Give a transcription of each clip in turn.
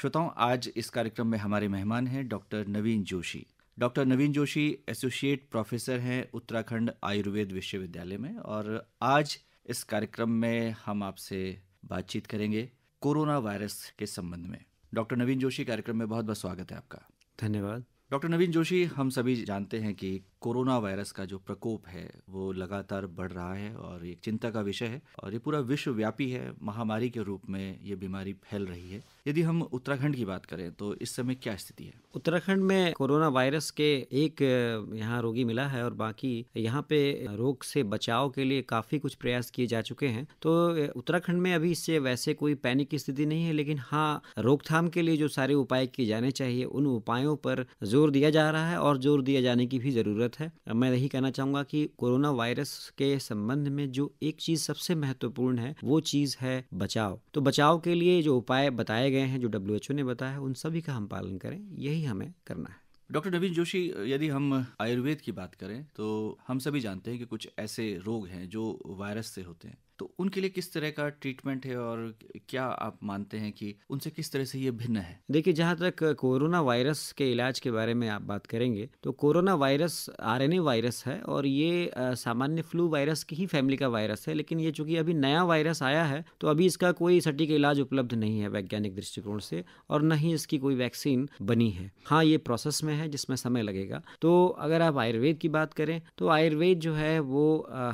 श्रोताओं आज इस कार्यक्रम में हमारे मेहमान हैं doctor Naveen Joshi doctor Naveen Joshi associate professor हैं उत्तराखंड आयुर्वेद विश्वविद्यालय में और आज इस कार्यक्रम में हम आपसे बातचीत करेंगे कोरोना वायरस के संबंध में डॉक्टर नवीन जोशी कार्यक्रम में बहुत बहुत स्वागत है आपका धन्यवाद डॉक्टर नवीन जोशी हम सभी जानते हैं कि कोरोना वायरस का जो प्रकोप है वो लगातार बढ़ रहा है और एक चिंता का विषय है और ये पूरा विश्वव्यापी है महामारी के रूप में ये बीमारी फैल रही है यदि हम उत्तराखंड की बात करें तो इस समय क्या स्थिति है उत्तराखंड में कोरोना वायरस के एक यहाँ रोगी मिला है और बाकी यहाँ पे रोग से बचाव के लिए काफी कुछ प्रयास किए जा चुके हैं तो उत्तराखंड में अभी इससे वैसे कोई पैनिक की स्थिति नहीं है लेकिन हाँ रोकथाम के लिए जो सारे उपाय किए जाने चाहिए उन उपायों पर जोर दिया जा रहा है और जोर दिया जाने की भी ज़रूरत है मैं यही कहना चाहूँगा कि कोरोना वायरस के संबंध में जो एक चीज़ सबसे महत्वपूर्ण है वो चीज़ है बचाव तो बचाव के लिए जो उपाय बताए गए हैं जो डब्ल्यू ने बताया उन सभी का हम पालन करें यही हमें करना है डॉक्टर नवीन जोशी यदि हम आयुर्वेद की बात करें तो हम सभी जानते हैं कि कुछ ऐसे रोग हैं जो वायरस से होते हैं तो उनके लिए किस तरह का ट्रीटमेंट है और क्या आप मानते हैं कि उनसे किस तरह से ये भिन्न है देखिए जहाँ तक कोरोना वायरस के इलाज के बारे में आप बात करेंगे तो कोरोना वायरस आर वायरस है और ये सामान्य फ्लू वायरस की ही फैमिली का वायरस है लेकिन ये चूंकि अभी नया वायरस आया है तो अभी इसका कोई सटीक इलाज उपलब्ध नहीं है वैज्ञानिक दृष्टिकोण से और न ही इसकी कोई वैक्सीन बनी है हाँ ये प्रोसेस में है जिसमें समय लगेगा तो अगर आप आयुर्वेद की बात करें तो आयुर्वेद जो है वो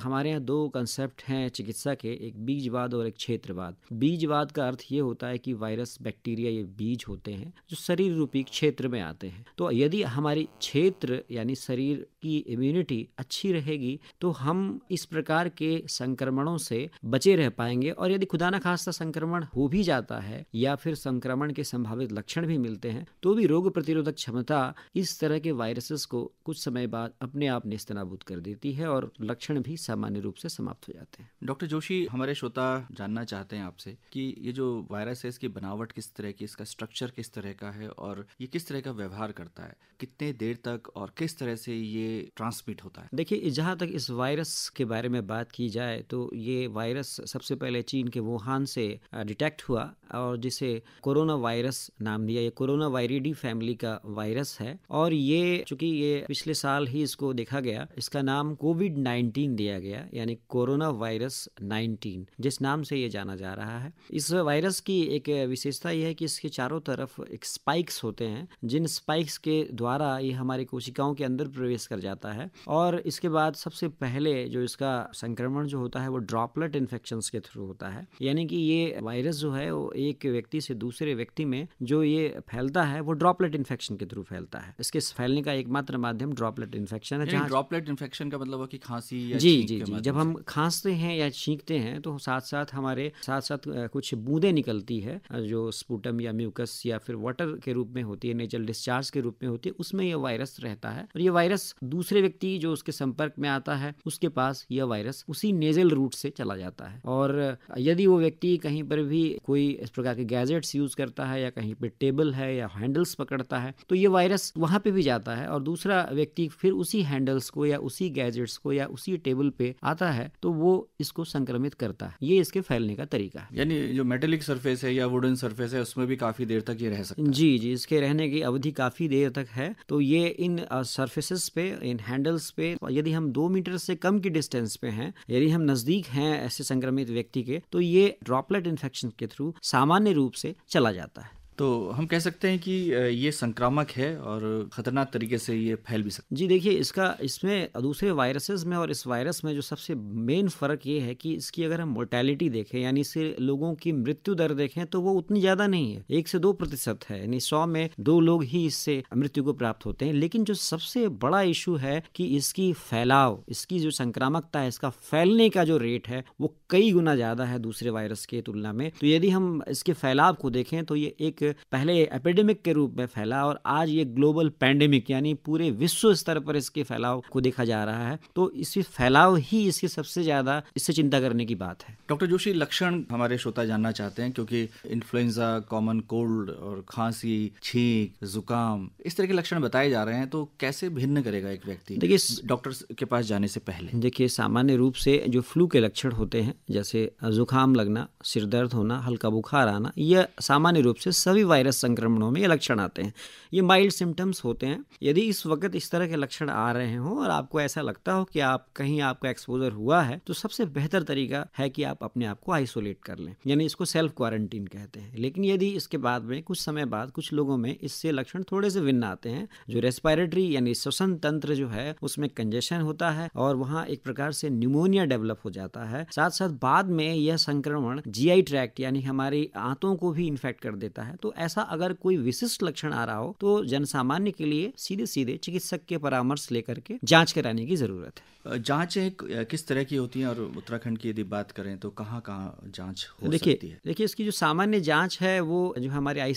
हमारे यहाँ दो कंसेप्ट हैं चिकित्सा शीर्षक है एक बीजवाद और एक क्षेत्रवाद बीजवाद का अर्थ ये होता है कि वायरस बैक्टीरिया ये बीज होते हैं जो शरीर रूपी क्षेत्र में आते हैं तो यदि हमारी क्षेत्र यानी शरीर की इम्यूनिटी अच्छी रहेगी तो हम इस प्रकार के संक्रमणों से बचे रह पाएंगे और यदि खुदा ना खासा संक्रमण हो भी जाता है या फिर संक्रमण के संभावित लक्षण भी मिलते हैं तो भी रोग प्रतिरोधक क्षमता इस तरह के वायरसेस को कुछ समय बाद अपने आप निस्तनाबूत कर देती है और लक्षण भी सामान्य रूप से समाप्त हो जाते हैं डॉक्टर जोशी खुशी हमारे श्रोता जानना चाहते हैं आपसे कि ये जो वायरस है इसकी बनावट किस तरह की इसका स्ट्रक्चर किस तरह का है और ये किस तरह का व्यवहार करता है कितने देर तक और किस तरह से ये ट्रांसमिट होता है देखिए जहाँ तक इस वायरस के बारे में बात की जाए तो ये वायरस सबसे पहले चीन के वुहान से डिटेक्ट हुआ और जिसे कोरोना वायरस नाम दिया ये कोरोना वायरिडी फैमिली का वायरस है और ये चूंकि ये पिछले साल ही इसको देखा गया इसका नाम कोविड नाइन्टीन दिया गया यानी कोरोना वायरस नाइन्टीन जिस नाम से ये जाना जा रहा है इस वायरस की एक विशेषता यह है कि इसके चारों तरफ एक स्पाइक्स होते हैं जिन स्पाइक्स के द्वारा ये हमारी कोशिकाओं के अंदर प्रवेश कर जाता है और इसके बाद सबसे पहले जो इसका संक्रमण जो होता है वो ड्रॉपलेट इन्फेक्शन के थ्रू होता है यानी कि ये वायरस जो है वो एक व्यक्ति से दूसरे व्यक्ति में जो ये फैलता है वो ड्रॉपलेट इन्फेक्शन के थ्रू फैलता है इसके फैलने का एकमात्र माध्यम ड्रॉपलेट इन्फेक्शन है ड्रॉपलेट इन्फेक्शन का मतलब कि खांसी जी जी जी जब हम खांसते हैं या छींक छींकते हैं तो साथ साथ हमारे साथ साथ कुछ बूंदें निकलती है जो स्पूटम या म्यूकस या फिर वाटर के रूप में होती है नेचुरल डिस्चार्ज के रूप में होती है उसमें यह वायरस रहता है और यह वायरस दूसरे व्यक्ति जो उसके संपर्क में आता है उसके पास यह वायरस उसी नेजल रूट से चला जाता है और यदि वो व्यक्ति कहीं पर भी कोई इस प्रकार के गैजेट्स यूज करता है या कहीं पर टेबल है या हैंडल्स पकड़ता है तो ये वायरस वहां पे भी जाता है और दूसरा व्यक्ति फिर उसी हैंडल्स को या उसी गैजेट्स को या उसी टेबल पे आता है तो वो इसको संक संक्रमित करता है ये इसके फैलने का तरीका है यानी जो मेटेलिक सरफेस है या वुडन सरफेस है उसमें भी काफी देर तक ये रह सकता है जी जी इसके रहने की अवधि काफी देर तक है तो ये इन सर्फेसिस पे इन हैंडल्स पे यदि हम दो मीटर से कम की डिस्टेंस पे हैं यदि हम नजदीक हैं ऐसे संक्रमित व्यक्ति के तो ये ड्रॉपलेट इन्फेक्शन के थ्रू सामान्य रूप से चला जाता है तो हम कह सकते हैं कि ये संक्रामक है और ख़तरनाक तरीके से ये फैल भी सकता है जी देखिए इसका इसमें दूसरे वायरसेस में और इस वायरस में जो सबसे मेन फ़र्क ये है कि इसकी अगर हम मोर्टेलिटी देखें यानी से लोगों की मृत्यु दर देखें तो वो उतनी ज़्यादा नहीं है एक से दो प्रतिशत है यानी सौ में दो लोग ही इससे मृत्यु को प्राप्त होते हैं लेकिन जो सबसे बड़ा इशू है कि इसकी फैलाव इसकी जो संक्रामकता है इसका फैलने का जो रेट है वो कई गुना ज़्यादा है दूसरे वायरस की तुलना में तो यदि हम इसके फैलाव को देखें तो ये एक पहले एपिडेमिक के रूप में फैला और आज ये ग्लोबल पैंडेमिक यानी पूरे विश्व स्तर पर इसके फैलाव को देखा जा रहा है तो इसी फैलाव ही इसकी सबसे ज़्यादा इससे चिंता करने की बात है डॉक्टर जोशी लक्षण हमारे श्रोता जानना चाहते हैं क्योंकि इन्फ्लुएंजा कॉमन कोल्ड और खांसी छींक जुकाम इस तरह के लक्षण बताए जा रहे हैं तो कैसे भिन्न करेगा एक व्यक्ति देखिए डॉक्टर के पास जाने से पहले देखिए सामान्य रूप से जो फ्लू के लक्षण होते हैं जैसे जुकाम लगना सिर दर्द होना हल्का बुखार आना यह सामान्य रूप से सभी सभी वायरस संक्रमणों में ये लक्षण आते हैं ये माइल्ड सिम्टम्स होते हैं यदि इस वक्त इस तरह के लक्षण आ रहे हों और आपको ऐसा लगता हो कि आप कहीं आपका एक्सपोजर हुआ है तो सबसे बेहतर तरीका है कि आप अपने आप को आइसोलेट कर लें यानी इसको सेल्फ क्वारंटीन कहते हैं लेकिन यदि इसके बाद में कुछ समय बाद कुछ लोगों में इससे लक्षण थोड़े से भिन्न आते हैं जो रेस्पायरेटरी यानी श्वसन तंत्र जो है उसमें कंजेशन होता है और वहाँ एक प्रकार से न्यूमोनिया डेवलप हो जाता है साथ साथ बाद में यह संक्रमण जीआई ट्रैक्ट यानी हमारी आंतों को भी इन्फेक्ट कर देता है तो तो ऐसा अगर कोई विशिष्ट लक्षण आ रहा हो तो जनसामान्य के लिए सीधे सीधे चिकित्सक के परामर्श लेकर के जांच कराने की जरूरत है जाँचें किस तरह की होती है और उत्तराखंड की यदि बात करें तो कहाँ कहाँ जाँच हो देखिए देखिए इसकी जो सामान्य जाँच है वो जो हमारे आई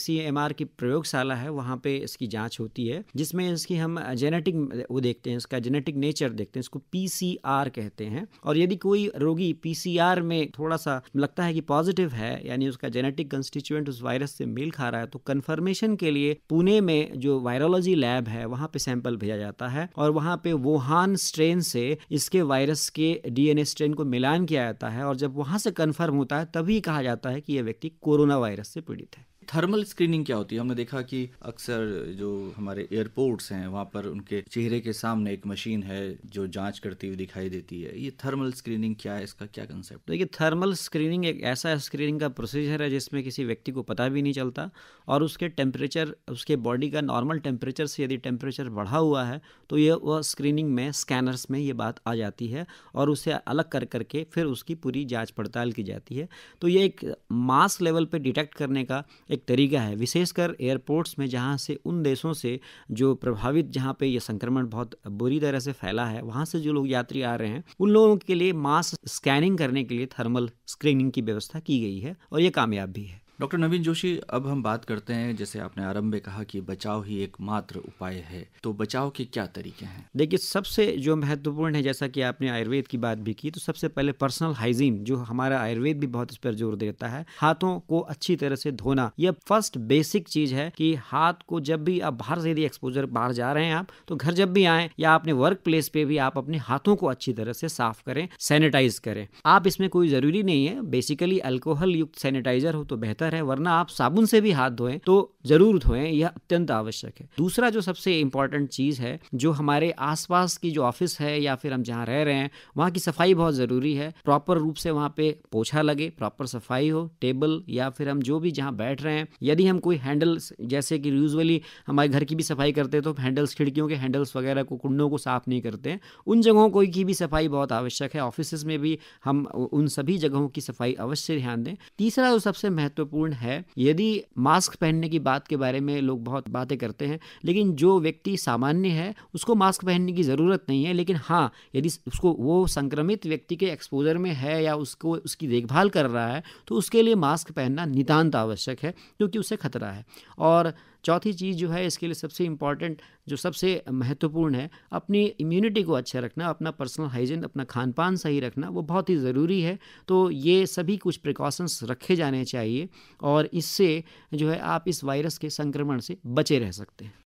की प्रयोगशाला है वहाँ पे इसकी जाँच होती है जिसमें इसकी हम जेनेटिक वो देखते हैं इसका जेनेटिक नेचर देखते हैं इसको पीसीआर कहते हैं और यदि कोई रोगी पीसीआर में थोड़ा सा लगता है कि पॉजिटिव है यानी उसका जेनेटिक कंस्टिट्यूएंट उस वायरस से मेल दिखा रहा है तो कन्फर्मेशन के लिए पुणे में जो वायरोलॉजी लैब है वहां पे सैंपल भेजा जाता है और वहां पे वुहान स्ट्रेन से इसके वायरस के डीएनए स्ट्रेन को मिलान किया जाता है और जब वहां से कन्फर्म होता है तभी कहा जाता है कि यह व्यक्ति कोरोना वायरस से पीड़ित है थर्मल स्क्रीनिंग क्या होती है हमने देखा कि अक्सर जो हमारे एयरपोर्ट्स हैं वहाँ पर उनके चेहरे के सामने एक मशीन है जो जांच करती हुई दिखाई देती है ये थर्मल स्क्रीनिंग क्या है इसका क्या कंसेप्ट देखिए थर्मल स्क्रीनिंग एक ऐसा स्क्रीनिंग का प्रोसीजर है जिसमें किसी व्यक्ति को पता भी नहीं चलता और उसके टेम्परेचर उसके बॉडी का नॉर्मल टेम्परेचर से यदि टेम्परेचर बढ़ा हुआ है तो ये वह स्क्रीनिंग में स्कैनर्स में ये बात आ जाती है और उसे अलग कर करके फिर उसकी पूरी जाँच पड़ताल की जाती है तो ये एक मास लेवल पर डिटेक्ट करने का एक एक तरीका है विशेषकर एयरपोर्ट्स में जहाँ से उन देशों से जो प्रभावित जहाँ पे ये संक्रमण बहुत बुरी तरह से फैला है वहाँ से जो लोग यात्री आ रहे हैं उन लोगों के लिए मास स्कैनिंग करने के लिए थर्मल स्क्रीनिंग की व्यवस्था की गई है और ये कामयाब भी है डॉक्टर नवीन जोशी अब हम बात करते हैं जैसे आपने आरंभ में कहा कि बचाव ही एकमात्र उपाय है तो बचाव के क्या तरीके हैं देखिए सबसे जो महत्वपूर्ण है जैसा कि आपने आयुर्वेद की बात भी की तो सबसे पहले पर्सनल हाइजीन जो हमारा आयुर्वेद भी बहुत इस पर जोर देता है हाथों को अच्छी तरह से धोना यह फर्स्ट बेसिक चीज है कि हाथ को जब भी आप बाहर से यदि एक्सपोजर बाहर जा रहे हैं आप तो घर जब भी आए या अपने वर्क प्लेस पे भी आप अपने हाथों को अच्छी तरह से साफ करें सैनिटाइज करें आप इसमें कोई जरूरी नहीं है बेसिकली अल्कोहल युक्त सैनिटाइजर हो तो बेहतर बेहतर है वरना आप साबुन से भी हाथ धोएं तो जरूर धोएं यह अत्यंत आवश्यक है दूसरा जो सबसे इंपॉर्टेंट चीज़ है जो हमारे आसपास की जो ऑफिस है या फिर हम जहाँ रह रहे हैं वहाँ की सफाई बहुत ज़रूरी है प्रॉपर रूप से वहाँ पे पोछा लगे प्रॉपर सफाई हो टेबल या फिर हम जो भी जहाँ बैठ रहे हैं यदि हम कोई हैंडल जैसे कि यूजली हमारे घर की भी सफाई करते हैं तो हैंडल्स खिड़कियों के हैंडल्स वगैरह को कुंडों को साफ नहीं करते हैं उन जगहों को की भी सफाई बहुत आवश्यक है ऑफिस में भी हम उन सभी जगहों की सफाई अवश्य ध्यान दें तीसरा जो सबसे महत्वपूर्ण महत्वपूर्ण है यदि मास्क पहनने की बात के बारे में लोग बहुत बातें करते हैं लेकिन जो व्यक्ति सामान्य है उसको मास्क पहनने की ज़रूरत नहीं है लेकिन हाँ यदि उसको वो संक्रमित व्यक्ति के एक्सपोजर में है या उसको उसकी देखभाल कर रहा है तो उसके लिए मास्क पहनना नितान्त आवश्यक है क्योंकि उसे खतरा है और चौथी चीज़ जो है इसके लिए सबसे इम्पॉर्टेंट जो सबसे महत्वपूर्ण है अपनी इम्यूनिटी को अच्छा रखना अपना पर्सनल हाइजीन अपना खान पान सही रखना वो बहुत ही ज़रूरी है तो ये सभी कुछ प्रिकॉशंस रखे जाने चाहिए और इससे जो है आप इस वायरस के संक्रमण से बचे रह सकते हैं